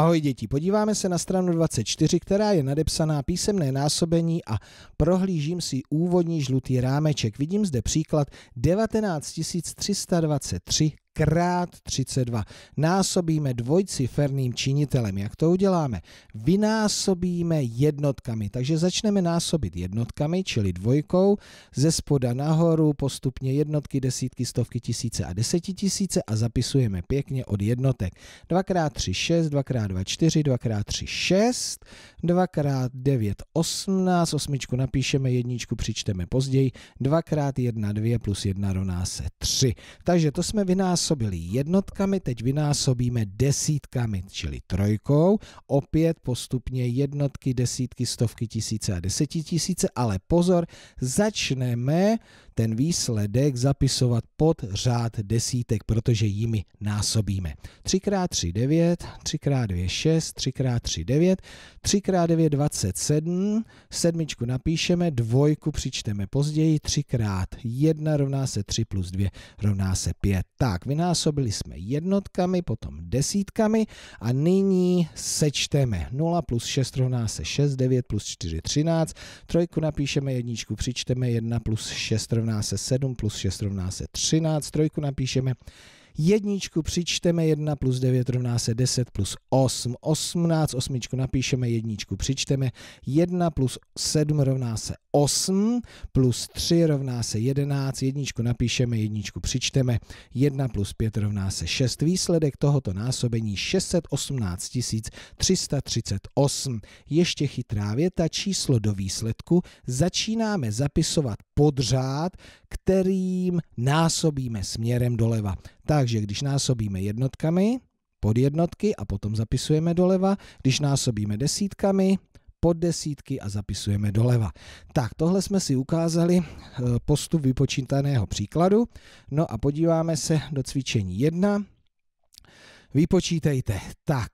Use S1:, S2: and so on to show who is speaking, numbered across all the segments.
S1: Ahoj děti, podíváme se na stranu 24, která je nadepsaná písemné násobení a prohlížím si úvodní žlutý rámeček. Vidím zde příklad 19 323 krát 32. Násobíme dvojciferným činitelem. Jak to uděláme? Vynásobíme jednotkami. Takže začneme násobit jednotkami, čili dvojkou, ze spoda nahoru postupně jednotky, desítky, stovky, tisíce a desetitisíce a zapisujeme pěkně od jednotek. 2 krát 3 6, 2 krát 2 4, 2 krát 3 6, 2 krát 9 18, osmičku napíšeme, jedničku přičteme později, 2 krát 1 2 plus 1 rovná se 3. Takže to jsme vynásobili vynásobili jednotkami, teď vynásobíme desítkami, čili trojkou. Opět postupně jednotky, desítky, stovky, tisíce a desetitisíce, ale pozor, začneme ten výsledek zapisovat pod řád desítek, protože jimi násobíme. 3x3 9, 3x2 6, 3x3 9, 3x9 27, sedmičku napíšeme, dvojku přičteme později, 3x1 rovná se 3 plus 2 rovná se 5. Tak, vynásobili jsme jednotkami, potom desítkami a nyní sečteme. 0 plus 6 rovná se 6, 9 plus 4, 13, trojku napíšeme, jedničku přičteme, 1 plus 6 rovná rovná se 7, plus 6 rovná se 13, trojku napíšeme, jedničku přičteme, 1 plus 9 rovná se 10 plus 8, 18, osmičku napíšeme, jedničku přičteme, 1 plus 7 rovná se 8, plus 3 rovná se 11, jedničku napíšeme, jedničku přičteme, 1 plus 5 rovná se 6. Výsledek tohoto násobení 618 338. Ještě chytrá věta, číslo do výsledku, začínáme zapisovat podřád, kterým násobíme směrem doleva. Takže když násobíme jednotkami, pod jednotky a potom zapisujeme doleva, když násobíme desítkami, pod desítky a zapisujeme doleva. Tak, tohle jsme si ukázali eh, postup vypočítaného příkladu. No a podíváme se do cvičení 1. Vypočítejte. Tak,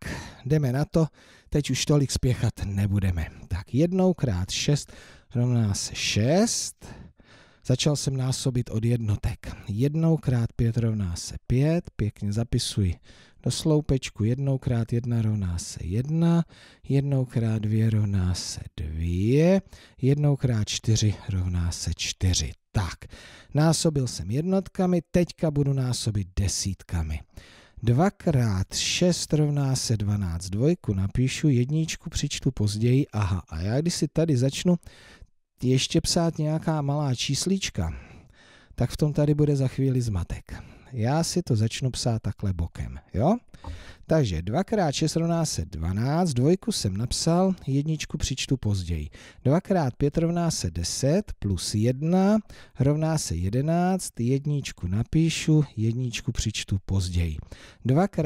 S1: jdeme na to. Teď už tolik spěchat nebudeme. Tak, jednou krát 6 rovná se 6. Začal jsem násobit od jednotek. Jednou krát pět rovná se pět, pěkně zapisuji do sloupečku. Jednou krát jedna rovná se jedna, jednou krát dvě rovná se dvě, jednou krát čtyři rovná se čtyři. Tak, násobil jsem jednotkami, teďka budu násobit desítkami. 2 šest 6 rovná se 12 dvojku, napíšu jedničku, přičtu později, aha, a já když si tady začnu ještě psát nějaká malá číslička, tak v tom tady bude za chvíli zmatek. Já si to začnu psát takhle bokem, jo? Takže 2 x 6 rovná se 12, dvojku jsem napsal, jedničku přičtu později. 2 x 5 rovná se 10, plus 1 rovná se 11, jedničku napíšu, jedničku přičtu později. 2 x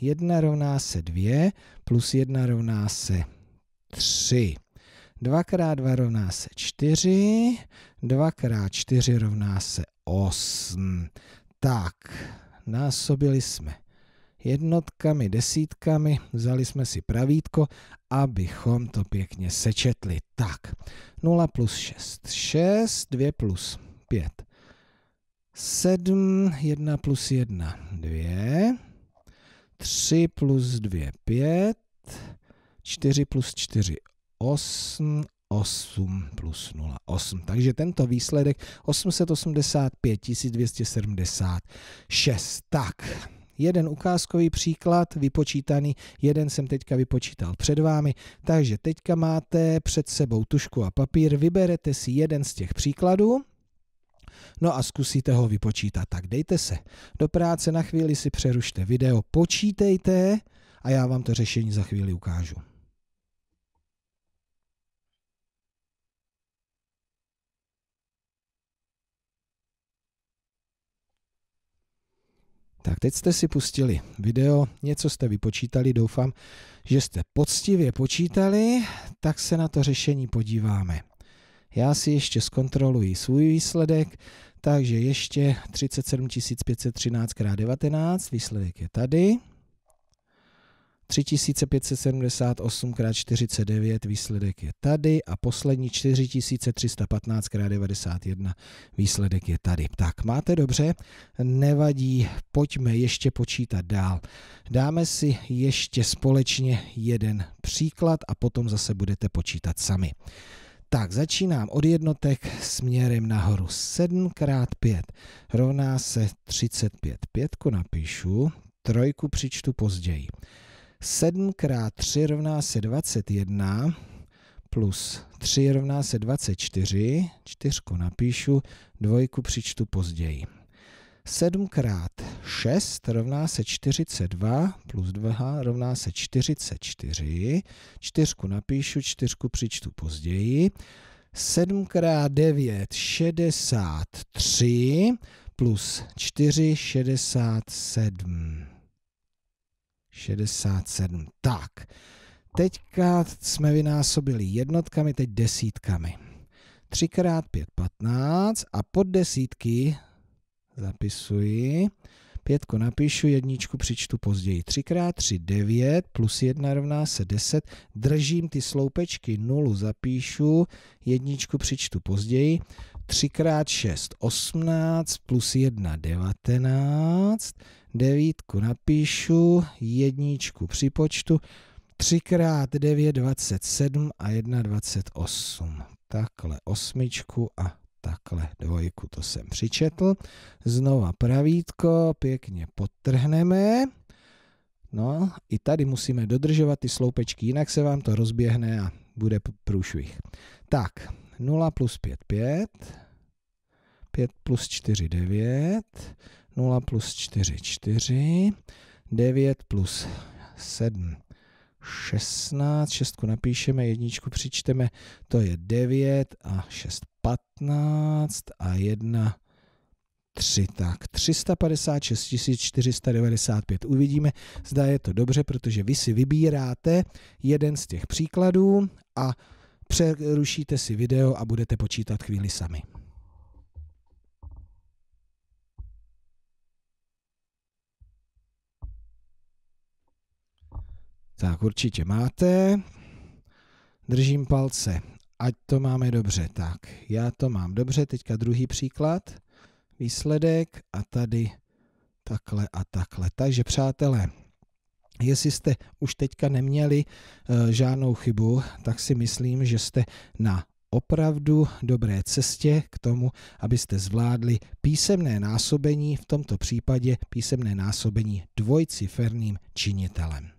S1: 1 rovná se 2, plus 1 rovná se 3. 2 x 2 rovná se 4, 2 x 4 rovná se 8. Tak, násobili jsme jednotkami, desítkami, vzali jsme si pravítko, abychom to pěkně sečetli. Tak, 0 plus 6, 6, 2 plus 5, 7, 1 plus 1, 2, 3 plus 2, 5, 4 plus 4, 8, 8 plus 0, 8. Takže tento výsledek 885 276. Tak, jeden ukázkový příklad vypočítaný, jeden jsem teďka vypočítal před vámi, takže teďka máte před sebou tušku a papír, vyberete si jeden z těch příkladů, No a zkusíte ho vypočítat. Tak dejte se do práce, na chvíli si přerušte video, počítejte a já vám to řešení za chvíli ukážu. Tak teď jste si pustili video, něco jste vypočítali, doufám, že jste poctivě počítali, tak se na to řešení podíváme. Já si ještě zkontroluji svůj výsledek, takže ještě 37 513 x 19, výsledek je tady, 3578 x 49 výsledek je tady a poslední 4315 x 91 výsledek je tady. Tak máte dobře, nevadí, pojďme ještě počítat dál. Dáme si ještě společně jeden příklad a potom zase budete počítat sami. Tak začínám od jednotek směrem nahoru. 7 x 5 rovná se 35. Pětku napíšu, trojku přičtu později. 7 krát 3 rovná se 21 plus 3 rovná se 24, čtyřku napíšu, dvojku přičtu později. 7 krát 6 rovná se 42 plus 2 rovná se 44. Čtyřku napíšu, čtyřku přičtu později. 7 krát 9 63 plus 4 67. 67. Tak, teďka jsme vynásobili jednotkami, teď desítkami. 3 x 5, 15 a pod desítky zapisuji Pětku napíšu, jedničku přičtu později. 3 x 3, 9, plus 1 rovná se 10. Držím ty sloupečky, 0 zapíšu, jedničku přičtu později. 3 x 6, 18, plus 1, 19. Devítku napíšu, jedničku připočtu. 3 x 9, 27 a 1, 28. Takhle osmičku a takhle dvojku, to jsem přičetl. Znova pravítko, pěkně potrhneme. No, i tady musíme dodržovat ty sloupečky, jinak se vám to rozběhne a bude průšvih. Tak, 0 plus 5, 5. 5 plus 4, 9. 0 plus 4, 4. 9 plus 7, 16. Šestku napíšeme, jedničku přičteme, to je 9 a 6, 15 a 1 3, tak 356 495. Uvidíme, zda je to dobře, protože vy si vybíráte jeden z těch příkladů a přerušíte si video a budete počítat chvíli sami. Tak určitě máte. Držím palce ať to máme dobře. Tak, já to mám dobře, teďka druhý příklad, výsledek a tady takhle a takhle. Takže přátelé, Jestli jste už teďka neměli e, žádnou chybu, tak si myslím, že jste na opravdu dobré cestě k tomu, abyste zvládli písemné násobení, v tomto případě písemné násobení dvojciferným činitelem.